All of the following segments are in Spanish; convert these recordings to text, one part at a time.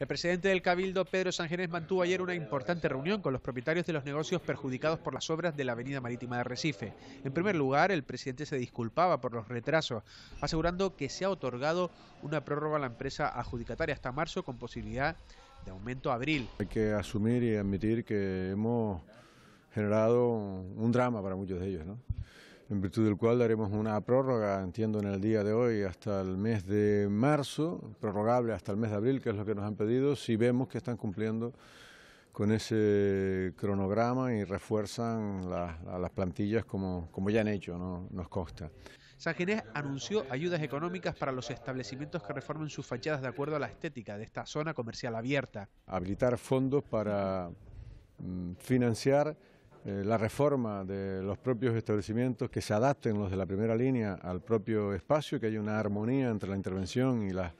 El presidente del Cabildo, Pedro Sánchez, mantuvo ayer una importante reunión con los propietarios de los negocios perjudicados por las obras de la Avenida Marítima de Recife. En primer lugar, el presidente se disculpaba por los retrasos, asegurando que se ha otorgado una prórroga a la empresa adjudicataria hasta marzo con posibilidad de aumento a abril. Hay que asumir y admitir que hemos generado un drama para muchos de ellos, ¿no? en virtud del cual daremos una prórroga, entiendo, en el día de hoy hasta el mes de marzo, prorrogable hasta el mes de abril, que es lo que nos han pedido, si vemos que están cumpliendo con ese cronograma y refuerzan las, plantillas como, ya han hecho, ¿no? nos consta. San anunció ayudas económicas para los establecimientos que reformen sus fachadas de acuerdo a la estética de esta zona comercial abierta. Habilitar fondos para mm, financiar eh, la reforma de los propios establecimientos, que se adapten los de la primera línea al propio espacio, que haya una armonía entre la intervención y las,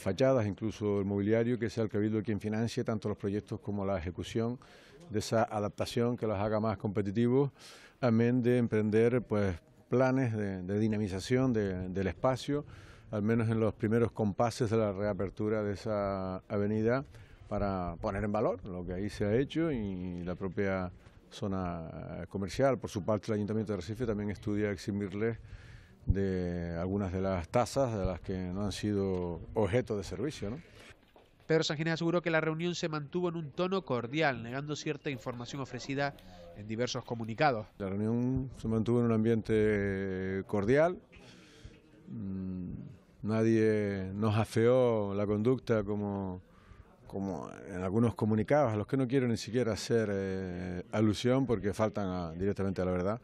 fachadas, incluso el mobiliario, que sea el Cabildo quien financie tanto los proyectos como la ejecución de esa adaptación que los haga más competitivos, amén de emprender pues, planes de, dinamización del espacio, al menos en los primeros compases de la reapertura de esa avenida, para poner en valor lo que ahí se ha hecho y la propia zona eh, comercial. Por su parte, el Ayuntamiento de Recife también estudia eximirles de algunas de las tasas de las que no han sido objeto de servicio. ¿no? Pedro Sánchez aseguró que la reunión se mantuvo en un tono cordial, negando cierta información ofrecida en diversos comunicados. La reunión se mantuvo en un ambiente cordial. Mm, nadie nos afeó la conducta como como en algunos comunicados, a los que no quiero ni siquiera hacer eh, alusión porque faltan directamente a la verdad,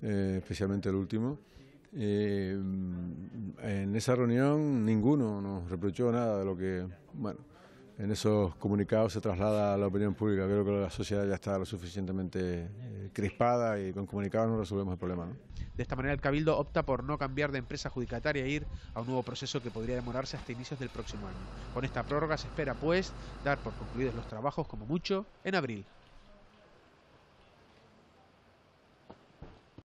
eh, especialmente el último. Eh, en esa reunión ninguno nos reprochó nada de lo que, bueno, en esos comunicados se traslada a la opinión pública. Creo que la sociedad ya está lo suficientemente crispada y con comunicados no resolvemos el problema. De esta manera el Cabildo opta por no cambiar de empresa adjudicataria e ir a un nuevo proceso que podría demorarse hasta inicios del próximo año. Con esta prórroga se espera pues dar por concluidos los trabajos como mucho en abril.